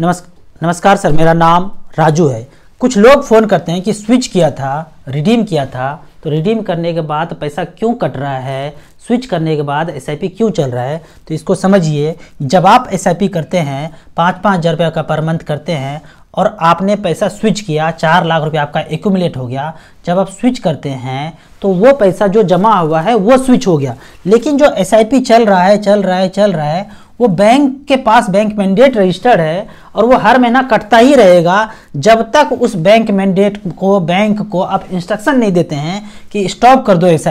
नमस् नमस्कार सर मेरा नाम राजू है कुछ लोग फ़ोन करते हैं कि स्विच किया था रिडीम किया था तो रिडीम करने के बाद पैसा क्यों कट रहा है स्विच करने के बाद एस क्यों चल रहा है तो इसको समझिए जब आप एस करते हैं पाँच पाँच हज़ार रुपये का पर मंथ करते हैं और आपने पैसा स्विच किया चार लाख रुपये आपका एकूमलेट हो गया जब आप स्विच करते हैं तो वो पैसा जो जमा हुआ है वो स्विच हो गया लेकिन जो एस चल रहा है चल रहा है चल रहा है वो बैंक के पास बैंक मैंडेट रजिस्टर्ड है और वो हर महीना कटता ही रहेगा जब तक उस बैंक मैंडेट को बैंक को आप इंस्ट्रक्शन नहीं देते हैं कि स्टॉप कर दो एस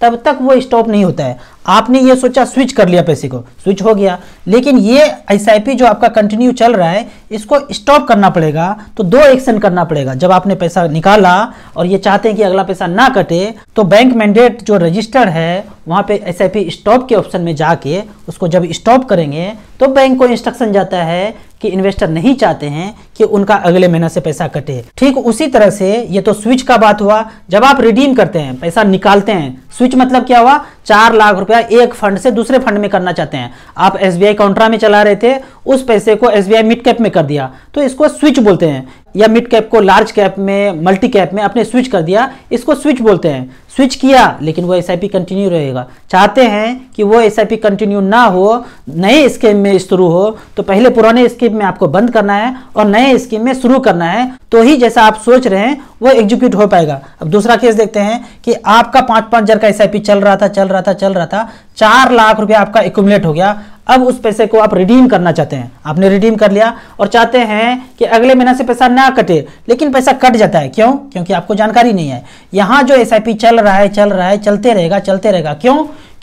तब तक वो स्टॉप नहीं होता है आपने ये सोचा स्विच कर लिया पैसे को स्विच हो गया लेकिन ये एस जो आपका कंटिन्यू चल रहा है इसको स्टॉप करना पड़ेगा तो दो एक्शन करना पड़ेगा जब आपने पैसा निकाला और ये चाहते हैं कि अगला पैसा ना कटे तो बैंक मैंडेट जो रजिस्टर है वहाँ पे एस स्टॉप के ऑप्शन में जाके उसको जब स्टॉप करेंगे तो बैंक को इंस्ट्रक्शन जाता है कि इन्वेस्टर नहीं चाहते हैं कि उनका अगले महीना से पैसा कटे ठीक उसी तरह से ये तो स्विच का बात हुआ जब आप रिडीम करते हैं पैसा निकालते हैं स्विच मतलब क्या हुआ चार लाख रुपया एक फंड से दूसरे फंड में करना चाहते हैं आप एस बी काउंट्रा में चला रहे थे उस पैसे को एस बी मिड कैप में कर दिया तो इसको स्विच बोलते हैं या मिड कैप को लार्ज कैप में मल्टी कैप में अपने स्विच कर दिया इसको स्विच बोलते हैं स्विच किया लेकिन वो एस कंटिन्यू रहेगा चाहते हैं कि वो एस कंटिन्यू ना हो नए स्कीम में शुरू हो तो पहले पुराने स्कीम में आपको बंद करना है और नए स्कीम में शुरू करना है तो ही जैसा आप सोच रहे हैं वो एग्जीक्यूट हो पाएगा अब दूसरा केस देखते हैं कि आपका पांच पांच हज़ार का एस चल रहा था चल रहा था चल रहा था चार लाख रुपया आपका एकट हो गया अब उस पैसे को आप रिडीम करना चाहते हैं आपने रिडीम कर लिया और चाहते हैं कि अगले महीना से पैसा ना कटे लेकिन पैसा कट जाता है क्यों क्योंकि आपको जानकारी नहीं है यहां जो एस चल रहा है चल रहा है चलते रहेगा चलते रहेगा क्यों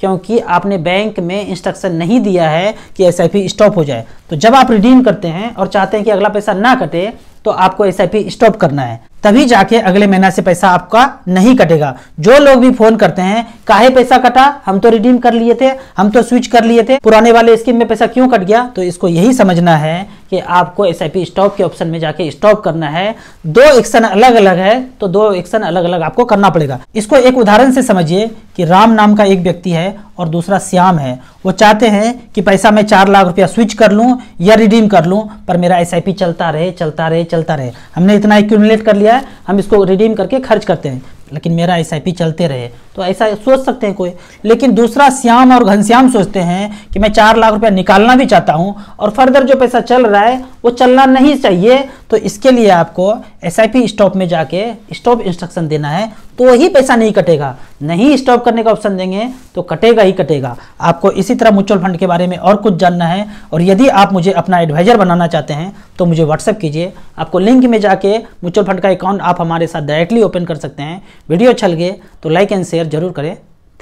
क्योंकि आपने बैंक में इंस्ट्रक्शन नहीं दिया है कि एस स्टॉप हो जाए तो जब आप रिडीम करते हैं और चाहते हैं कि अगला पैसा ना कटे तो आपको एस स्टॉप करना है तभी जाके अगले महीना से पैसा आपका नहीं कटेगा जो लोग भी फोन करते हैं काहे पैसा कटा हम तो रिडीम कर लिए थे हम तो स्विच कर लिए थे पुराने वाले स्कीम में पैसा क्यों कट गया तो इसको यही समझना है कि आपको एस स्टॉप के ऑप्शन में जाके स्टॉप करना है दो एक्शन अलग अलग है तो दो एक्शन अलग अलग आपको करना पड़ेगा इसको एक उदाहरण से समझिए कि राम नाम का एक व्यक्ति है और दूसरा श्याम है वो चाहते हैं कि पैसा मैं चार लाख रुपया स्विच कर लूँ या रिडीम कर लूँ पर मेरा एस चलता रहे चलता रहे चलता रहे हमने इतना एक्यूमुलेट कर लिया है हम इसको रिडीम करके खर्च करते हैं लेकिन मेरा एस चलते रहे तो ऐसा सोच सकते हैं कोई लेकिन दूसरा श्याम और घनश्याम सोचते हैं कि मैं चार लाख रुपया निकालना भी चाहता हूँ और फर्दर जो पैसा चल रहा है वो चलना नहीं चाहिए तो इसके लिए आपको एस स्टॉप में जाके स्टॉप इंस्ट्रक्शन देना है तो वही पैसा नहीं कटेगा नहीं स्टॉप करने का ऑप्शन देंगे तो कटेगा ही कटेगा आपको इसी तरह म्यूचुअल फंड के बारे में और कुछ जानना है और यदि आप मुझे अपना एडवाइजर बनाना चाहते हैं तो मुझे व्हाट्सअप कीजिए आपको लिंक में जाके म्यूचुअल फंड का अकाउंट आप हमारे साथ डायरेक्टली ओपन कर सकते हैं वीडियो अच्छा लगे तो लाइक एंड शेयर जरूर करें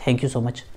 थैंक यू सो मच